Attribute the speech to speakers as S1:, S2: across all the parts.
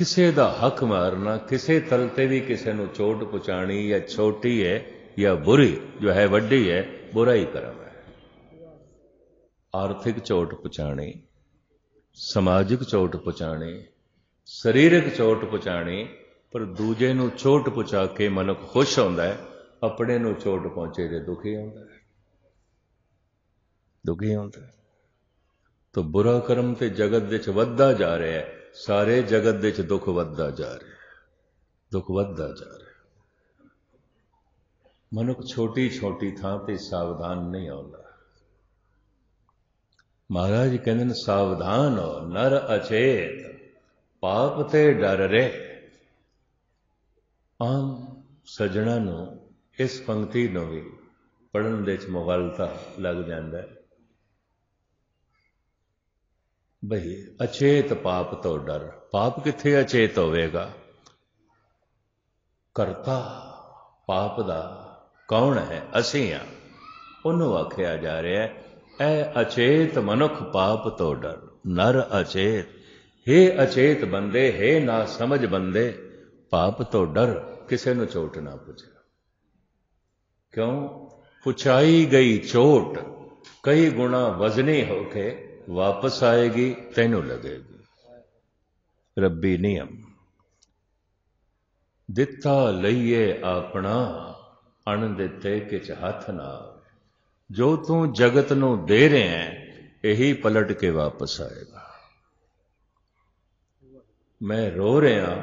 S1: ਕਿਸੇ ਦਾ ਹੱਕ ਮਾਰਨਾ ਕਿਸੇ ਤਲ ਤੇ ਵੀ ਕਿਸੇ ਨੂੰ ਚੋਟ ਪਹੁੰਚਾਣੀ ਜਾਂ ਛੋਟੀ ਹੈ ਜਾਂ ਬੁਰੀ ਜੋ ਹੈ ਵੱਡੀ ਹੈ ਬੁਰਾਈ ਕਰਮ ਹੈ ਆਰਥਿਕ ਚੋਟ ਪਹੁੰਚਾਣੀ ਸਮਾਜਿਕ ਚੋਟ ਪਹੁੰਚਾਣੀ ਸਰੀਰਕ ਚੋਟ ਪਹੁੰਚਾਣੀ ਪਰ ਦੂਜੇ ਨੂੰ ਚੋਟ ਪਹੁੰਚਾ ਕੇ ਮਨੁੱਖ ਖੁਸ਼ ਹੁੰਦਾ ਹੈ ਆਪਣੇ ਨੂੰ ਚੋਟ ਪਹੁੰਚੇ ਤੇ ਦੁਖੀ ਹੁੰਦਾ ਹੈ ਦੁਖੀ ਹੁੰਦਾ ਹੈ ਤਾਂ ਬੁਰਾ ਕਰਮ ਤੇ ਜਗਤ ਵਿੱਚ ਵੱਧਦਾ ਜਾ ਰਿਹਾ ਹੈ ਸਾਰੇ ਜਗਤ ਦੇ ਵਿੱਚ ਦੁੱਖ ਵੱਧਦਾ ਜਾ ਰਿਹਾ ਦੁੱਖ ਵੱਧਦਾ ਜਾ ਰਿਹਾ ਮਨੁੱਖ ਛੋਟੀ ਛੋਟੀ ਥਾਂ ਤੇ ਸਾਵਧਾਨ ਨਹੀਂ ਆਉਂਦਾ ਮਹਾਰਾਜ ਕਹਿੰਦੇ ਨੇ ਸਾਵਧਾਨ ਹੋ ਨਰ ਅਚੇਤ ਪਾਪ ਤੇ ਡਰ ਰੇ ਆਮ ਸਜਣਾ ਨੂੰ ਇਸ ਪੰਕਤੀ ਨੂੰ ਵੀ ਪੜਨ ਦੇ ਵਿੱਚ ਮਗਲਤਾ ਲੱਗ ਜਾਂਦਾ ਹੈ ਭਈ ਅਚੇਤ ਪਾਪ ਤੋਂ ਡਰ ਪਾਪ ਕਿੱਥੇ ਅਚੇਤ ਹੋਵੇਗਾ ਕਰਤਾ ਪਾਪ ਦਾ ਕੌਣ ਹੈ ਅਸੀਂ ਆ ਉਹਨੂੰ ਆਖਿਆ ਜਾ ਰਿਹਾ ਹੈ ਐ ਅਚੇਤ ਮਨੁੱਖ ਪਾਪ ਤੋਂ ਡਰ ਨਰ ਅਚੇਤ हे ਅਚੇਤ ਬੰਦੇ हे ਨਾ ਸਮਝ ਬੰਦੇ ਪਾਪ ਤੋਂ ਡਰ ਕਿਸੇ ਨੂੰ ਚੋਟ ਨਾ ਪੁੱਜੇ ਕਿਉਂ ਪੁਛਾਈ ਗਈ ਚੋਟ ਕਈ ਗੁਣਾ ਵਜ਼ਨੀ ਹੋ ਕੇ ਵਾਪਸ ਆਏਗੀ ਤੈਨੂੰ ਲਗੇਗੀ ਰੱਬੀ ਨਿਯਮ ਦਿੱਤਾ ਲਈਏ ਆਪਣਾ ਅਣ ਦਿੱਤੇ ਕਿਛ ਹੱਥ ਨਾ ਜੋ ਤੂੰ ਜਗਤ ਨੂੰ ਦੇ ਰਿਹਾ ਹੈ ਇਹੀ ਪਲਟ ਕੇ ਵਾਪਸ ਆਏਗਾ ਮੈਂ ਰੋ ਰਿਹਾ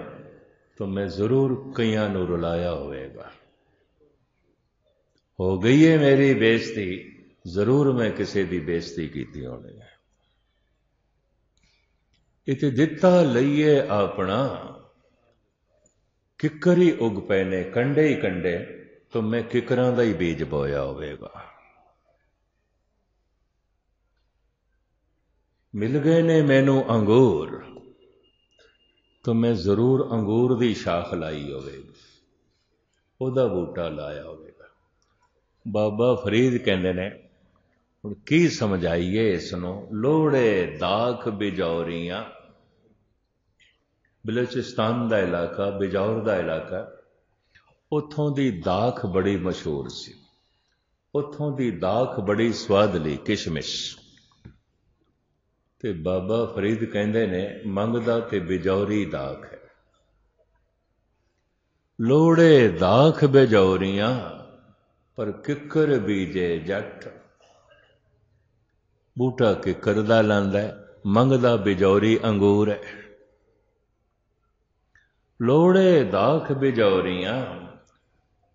S1: ਤਾਂ ਮੈਂ ਜ਼ਰੂਰ ਕਈਆਂ ਨੂੰ ਰੁਲਾਇਆ ਹੋਵੇਗਾ ਹੋ ਗਈ ਹੈ ਮੇਰੀ ਬੇਇੱਜ਼ਤੀ ਜ਼ਰੂਰ ਮੈਂ ਕਿਸੇ ਦੀ ਬੇਇੱਜ਼ਤੀ ਕੀਤੀ ਹੋਣੀ ਹੈ ਇਤੇ ਦਿੱਤਾ ਲਈਏ ਆਪਣਾ ਕਿਕਰੀ ਉਗ ਪਏ ਨੇ ਕੰਡੇ ਹੀ ਕੰਡੇ ਤੁਮੇ ਮੈਂ ਕਿਕਰਾਂ ਦਾ ਹੀ ਬੀਜ ਬੋਇਆ ਹੋਵੇਗਾ ਮਿਲ ਗਏ ਨੇ ਮੈਨੂੰ ਅੰਗੂਰ ਤੁਮੇ ਮੈਂ ਜ਼ਰੂਰ ਅੰਗੂਰ ਦੀ ਸ਼ਾਖ ਲਾਈ ਹੋਵੇਗੀ ਉਹਦਾ ਬੂਟਾ ਲਾਇਆ ਹੋਵੇਗਾ ਬਾਬਾ ਫਰੀਦ ਕਹਿੰਦੇ ਨੇ ਹੁਣ ਕੀ ਸਮਝਾਈਏ ਇਸ ਨੂੰ ਲੋੜੇ ਦਾਖ ਬਿਜੌਰੀਆਂ ਬਲੋਚਿਸਤਾਨ ਦਾ ਇਲਾਕਾ ਬਿਜੌਰ ਦਾ ਇਲਾਕਾ ਉੱਥੋਂ ਦੀ ਦਾਖ ਬੜੀ ਮਸ਼ਹੂਰ ਸੀ ਉੱਥੋਂ ਦੀ ਦਾਖ ਬੜੀ ਸਵਾਦਲੀ ਕਿਸ਼ਮਿਸ਼ ਤੇ ਬਾਬਾ ਫਰੀਦ ਕਹਿੰਦੇ ਨੇ ਮੰਗਦਾ ਤੇ ਬਿਜੌਰੀ ਦਾਖ ਹੈ ਲੋੜੇ ਦਾਖ ਬਿਜੌਰੀਆਂ ਪਰ ਕਿੱਕਰ ਬੀਜੇ ਜੱਟ ਬੂਟਾ ਕਿੱਕਰ ਦਾ ਲਾਂਦਾ ਮੰਗਦਾ ਬਿਜੌਰੀ ਅੰਗੂਰ ਹੈ ਲੋੜੇ ਦਾਖ ਬਿਜੌਰੀਆਂ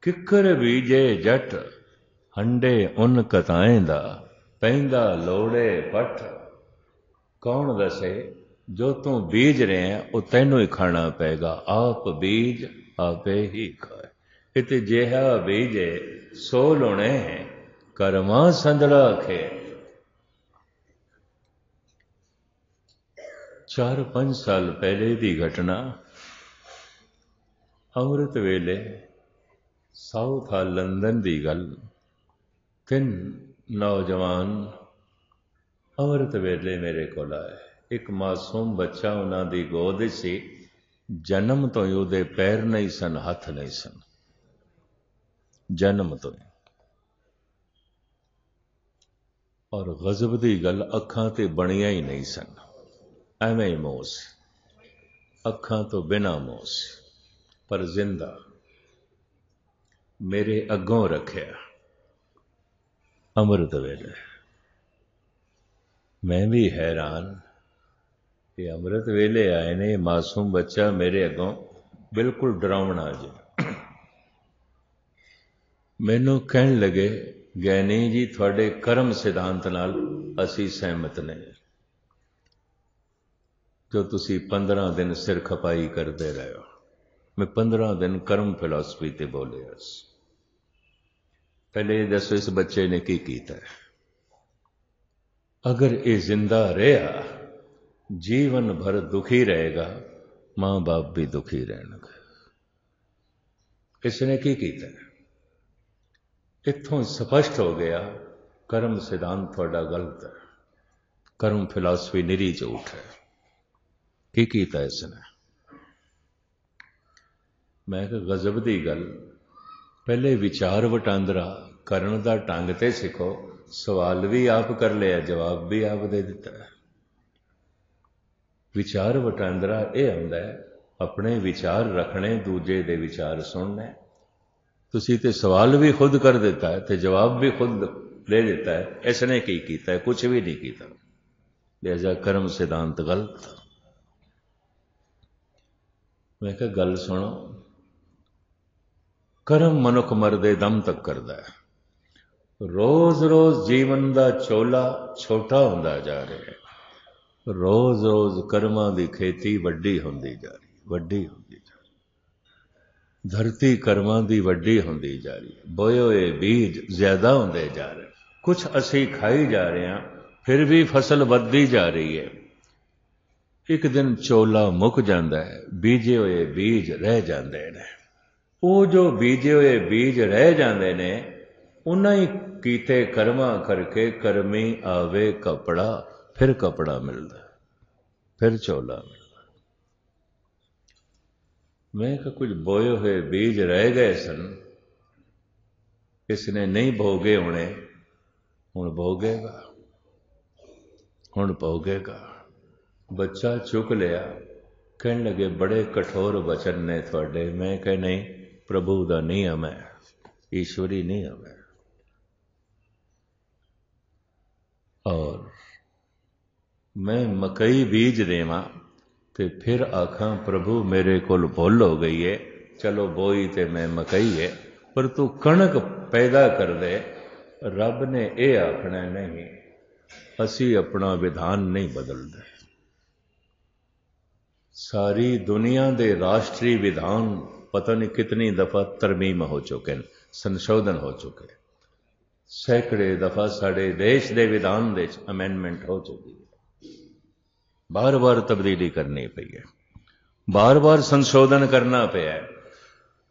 S1: ਕਿਕਰ ਬੀਜੇ ਜੱਟ ਹੰਡੇ ਉਨ ਕਤਾਏਂਦਾ ਪੈਂਦਾ ਲੋੜੇ ਪਟ ਕੌਣ ਦਸੇ ਜੋ ਤੂੰ ਬੀਜ ਰਿਹਾ ਉਹ ਤੈਨੂੰ ਹੀ ਖਾਣਾ ਪੈਗਾ ਆਪ ਬੀਜ ਆਪੇ ਹੀ ਖਾਏ ਇਤੇ ਜਿਹਾ ਬੀਜੇ ਸੋ ਲੋਣੇ ਕਰਮਾ ਸੰਧੜਾ ਖੇ ਚਾਰ ਪੰਜ ਸਾਲ ਪਹਿਲੇ ਦੀ ਘਟਨਾ ਅੰਮ੍ਰਿਤ ਵੇਲੇ ਆ ਲੰਡਨ ਦੀ ਗੱਲ ਤਿੰਨ ਨੌਜਵਾਨ ਅੰਮ੍ਰਿਤ ਵੇਲੇ ਮੇਰੇ ਕੋਲ ਆਏ ਇੱਕ ਮਾਸੂਮ ਬੱਚਾ ਉਹਨਾਂ ਦੀ ਗੋਦ ਵਿੱਚ ਸੀ ਜਨਮ ਤੋਂ ਹੀ ਉਹਦੇ ਪੈਰ ਨਹੀਂ ਸਨ ਹੱਥ ਨਹੀਂ ਸਨ ਜਨਮ ਤੋਂ ਹੀ ਔਰ ਗਜ਼ਬ ਦੀ ਗੱਲ ਅੱਖਾਂ ਤੇ ਬਣੀਆਂ ਹੀ ਨਹੀਂ ਸਨ ਐਵੇਂ ਹੀ ਮੋਸ ਅੱਖਾਂ ਤੋਂ ਬਿਨਾ ਮੋਸ ਪਰ ਜ਼ਿੰਦਾ ਮੇਰੇ ਅੱਗੋਂ ਰੱਖਿਆ ਅੰਮ੍ਰਿਤ ਵੇਲੇ ਮੈਂ ਵੀ ਹੈਰਾਨ ਕਿ ਅੰਮ੍ਰਿਤ ਵੇਲੇ ਆਏ ਨੇ ਮਾਸੂਮ ਬੱਚਾ ਮੇਰੇ ਅੱਗੋਂ ਬਿਲਕੁਲ ਡਰਾਉਣਾ ਜੀ ਮੈਨੂੰ ਕਹਿਣ ਲੱਗੇ ਗੈਨੇ ਜੀ ਤੁਹਾਡੇ ਕਰਮ ਸਿਧਾਂਤ ਨਾਲ ਅਸੀਂ ਸਹਿਮਤ ਨੇ ਜੋ ਤੁਸੀਂ 15 ਦਿਨ ਸਿਰ ਖਪਾਈ ਕਰਦੇ ਰਹੇ ਹੋ मैं पंद्रह दिन कर्म फिलोसफी ते बोलियस पहले दस इस बच्चे ने की कीता है अगर ये जिंदा रहा जीवन भर दुखी रहेगा मां बाप भी दुखी रहने इसने की कीता है इतों स्पष्ट हो गया कर्म सिद्धांत थोड़ा गलत है कर्म फिलासफी निरी झूठ है की कीता इसने ਮੈਂ ਕਿ ਗਜ਼ਬ ਦੀ ਗੱਲ ਪਹਿਲੇ ਵਿਚਾਰ ਵਟਾਂਦਰਾ ਕਰਨ ਦਾ ਟੰਗ ਤੇ ਸਿੱਖੋ ਸਵਾਲ ਵੀ ਆਪ ਕਰ ਲਿਆ ਜਵਾਬ ਵੀ ਆਪ ਦੇ ਦਿੱਤਾ ਵਿਚਾਰ ਵਟਾਂਦਰਾ ਇਹ ਹੁੰਦਾ ਹੈ ਆਪਣੇ ਵਿਚਾਰ ਰੱਖਣੇ ਦੂਜੇ ਦੇ ਵਿਚਾਰ ਸੁਣਨੇ ਤੁਸੀਂ ਤੇ ਸਵਾਲ ਵੀ ਖੁਦ ਕਰ ਦਿੱਤਾ ਤੇ ਜਵਾਬ ਵੀ ਖੁਦ ਲੈ ਦਿੱਤਾ ਹੈ ਇਸ ਨੇ ਕੀ ਕੀਤਾ ਕੁਝ ਵੀ ਨਹੀਂ ਕੀਤਾ ਲਿਹਾਜ਼ਾ ਕਰਮ ਸਿਧਾਂਤ ਗਲਤ ਮੈਂ ਕਿਹਾ ਗੱਲ ਸੁਣੋ ਕਰਮ ਮਨੁੱਖ ਮਰਦੇ ਦਮ ਤੱਕ ਕਰਦਾ ਹੈ ਰੋਜ਼-ਰੋਜ਼ ਜੀਵਨ ਦਾ ਚੋਲਾ ਛੋਟਾ ਹੁੰਦਾ ਜਾ ਰਿਹਾ ਹੈ ਰੋਜ਼-ਰੋਜ਼ ਕਰਮਾਂ ਦੀ ਖੇਤੀ ਵੱਡੀ ਹੁੰਦੀ ਜਾ ਰਹੀ ਹੈ ਵੱਡੀ ਹੁੰਦੀ ਜਾ ਰਹੀ ਧਰਤੀ ਕਰਮਾਂ ਦੀ ਵੱਡੀ ਹੁੰਦੀ ਜਾ ਰਹੀ ਬੋਏ ਹੋਏ ਬੀਜ ਜ਼ਿਆਦਾ ਹੁੰਦੇ ਜਾ ਰਹੇ ਕੁਝ ਅਸੀਂ ਖਾਈ ਜਾ ਰਹੇ ਹਾਂ ਫਿਰ ਵੀ ਫਸਲ ਵੱਧਦੀ ਜਾ ਰਹੀ ਹੈ ਇੱਕ ਦਿਨ ਚੋਲਾ ਮੁੱਕ ਜਾਂਦਾ ਹੈ ਬੀਜੇ ਹੋਏ ਬੀਜ ਰਹਿ ਜਾਂਦੇ ਨੇ ਉਹ ਜੋ ਬੀਜੇ ਹੋਏ ਬੀਜ ਰਹਿ ਜਾਂਦੇ ਨੇ ਉਹਨਾਂ ਹੀ ਕੀਤੇ ਕਰਮਾਂ ਕਰਕੇ ਕਰਮੀ ਆਵੇ ਕਪੜਾ ਫਿਰ ਕਪੜਾ ਮਿਲਦਾ ਫਿਰ ਚੋਲਾ ਮਿਲਦਾ ਮੈਂ ਕਿ ਕੁਝ ਬੋਏ ਹੋਏ ਬੀਜ ਰਹਿ ਗਏ ਸਨ ਕਿਸ ਨੇ ਨਹੀਂ ਭੋਗੇ ਹੋਣੇ ਹੁਣ ਭੋਗੇਗਾ ਹੁਣ ਭੋਗੇਗਾ ਬੱਚਾ ਚੁੱਕ ਲਿਆ ਕਹਿਣ ਲੱਗੇ ਬੜੇ ਕਠੋਰ ਬਚਨ ਨੇ ਤੁਹਾਡੇ ਮੈਂ ਕਿ ਨਹੀਂ ਪ੍ਰਭੂ ਦਾ ਨਿਯਮ ਹੈ ਈਸ਼ਵਰੀ ਨਿਯਮ ਹੈ ਔਰ ਮੈਂ ਮਕਈ ਬੀਜ ਦੇਵਾਂ ਤੇ ਫਿਰ ਆਖਾਂ ਪ੍ਰਭੂ ਮੇਰੇ ਕੋਲ ਭੁੱਲ ਹੋ ਗਈ ਏ ਚਲੋ ਬੋਈ ਤੇ ਮੈਂ ਮਕਈ ਏ ਪਰ ਤੂੰ ਕਣਕ ਪੈਦਾ ਕਰ ਦੇ ਰੱਬ ਨੇ ਇਹ ਆਖਣਾ ਨਹੀਂ ਅਸੀਂ ਆਪਣਾ ਵਿਧਾਨ ਨਹੀਂ ਬਦਲਦੇ ਸਾਰੀ ਦੁਨੀਆ ਦੇ ਰਾਸ਼ਟਰੀ ਵਿਧਾਨ ਨਹੀਂ ਕਿੰਨੀ ਦਫਾ ਤਰਮੀਮ ਹੋ ਚੁੱਕੇ ਨੇ ਸੰਸ਼ੋਧਨ ਹੋ ਚੁੱਕੇ ਨੇ ਸੈਕੜੇ ਦਫਾ ਸਾਡੇ ਦੇਸ਼ ਦੇ ਵਿਧਾਨ ਦੇ ਵਿੱਚ ਅਮੈਂਡਮੈਂਟ ਹੋ ਚੁੱਕੀ ਹੈ ਬਾਰ-ਬਾਰ ਤਬਦੀਲੀ ਕਰਨੀ ਪਈ ਹੈ ਬਾਰ ਬਾਰ ਸੰਸ਼ੋਧਨ ਕਰਨਾ ਪਿਆ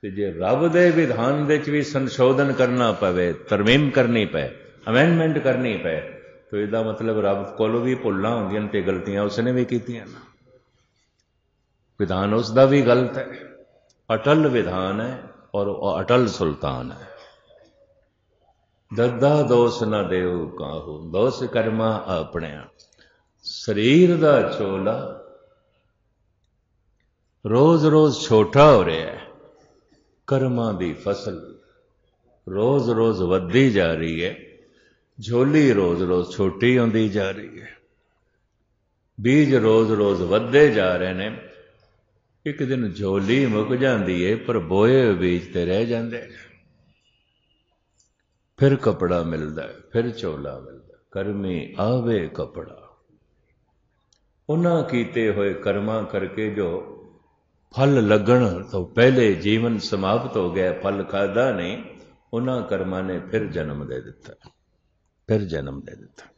S1: ਤੇ ਜੇ ਰੱਬ ਦੇ ਵਿਧਾਨ ਵਿੱਚ ਵੀ ਸੰਸ਼ੋਧਨ ਕਰਨਾ ਪਵੇ ਤਰਮੀਮ ਕਰਨੀ ਪਏ ਅਮੈਂਡਮੈਂਟ ਕਰਨੀ ਪਏ ਤਾਂ ਇਹਦਾ ਮਤਲਬ ਰੱਬ ਕੋਲੋਂ ਵੀ ਭੁੱਲਾਂ ਹੁੰਦੀਆਂ ਤੇ ਗਲਤੀਆਂ ਉਸਨੇ ਵੀ ਕੀਤੀਆਂ ਨਾ ਵਿਧਾਨ ਉਸ ਦਾ ਵੀ ਗਲਤ ਹੈ ਅਟਲ ਵਿਧਾਨ ਹੈ ਔਰ ਉਹ ਅਟਲ ਸੁਲਤਾਨ ਹੈ ਦਰਦਾ ਦੋਸ ਨਾ ਦੇਉ ਕਾਹੂ ਦੋਸ ਕਰਮਾ ਆਪਣਿਆ ਸਰੀਰ ਦਾ ਚੋਲਾ ਰੋਜ਼-ਰੋਜ਼ ਛੋਟਾ ਹੋ ਰਿਹਾ ਹੈ ਕਰਮਾਂ ਦੀ ਫਸਲ ਰੋਜ਼-ਰੋਜ਼ ਵੱਧਦੀ ਜਾ ਰਹੀ ਹੈ ਝੋਲੀ ਰੋਜ਼-ਰੋਜ਼ ਛੋਟੀ ਹੁੰਦੀ ਜਾ ਰਹੀ ਹੈ ਬੀਜ ਰੋਜ਼-ਰੋਜ਼ ਵੱਧਦੇ ਜਾ ਰਹੇ ਨੇ ਇੱਕ ਦਿਨ ਝੋਲੀ ਮੁੱਕ ਜਾਂਦੀ ਏ ਪਰ ਬੋਏ ਵੇਚ ਤੇ ਰਹਿ ਜਾਂਦੇ ਫਿਰ ਕਪੜਾ ਮਿਲਦਾ ਹੈ ਫਿਰ ਚੋਲਾ ਮਿਲਦਾ ਕਰਮੀ ਆਵੇ ਕਪੜਾ ਉਹਨਾਂ ਕੀਤੇ ਹੋਏ ਕਰਮਾਂ ਕਰਕੇ ਜੋ ਫਲ ਲੱਗਣ ਤੋਂ ਪਹਿਲੇ ਜੀਵਨ ਸਮਾਪਤ ਹੋ ਗਿਆ ਫਲ ਖਾਦਾ ਨਹੀਂ ਉਹਨਾਂ ਕਰਮਾਂ ਨੇ ਫਿਰ ਜਨਮ ਦੇ ਦਿੱਤਾ ਫਿਰ ਜਨਮ ਦੇ ਦਿੱਤਾ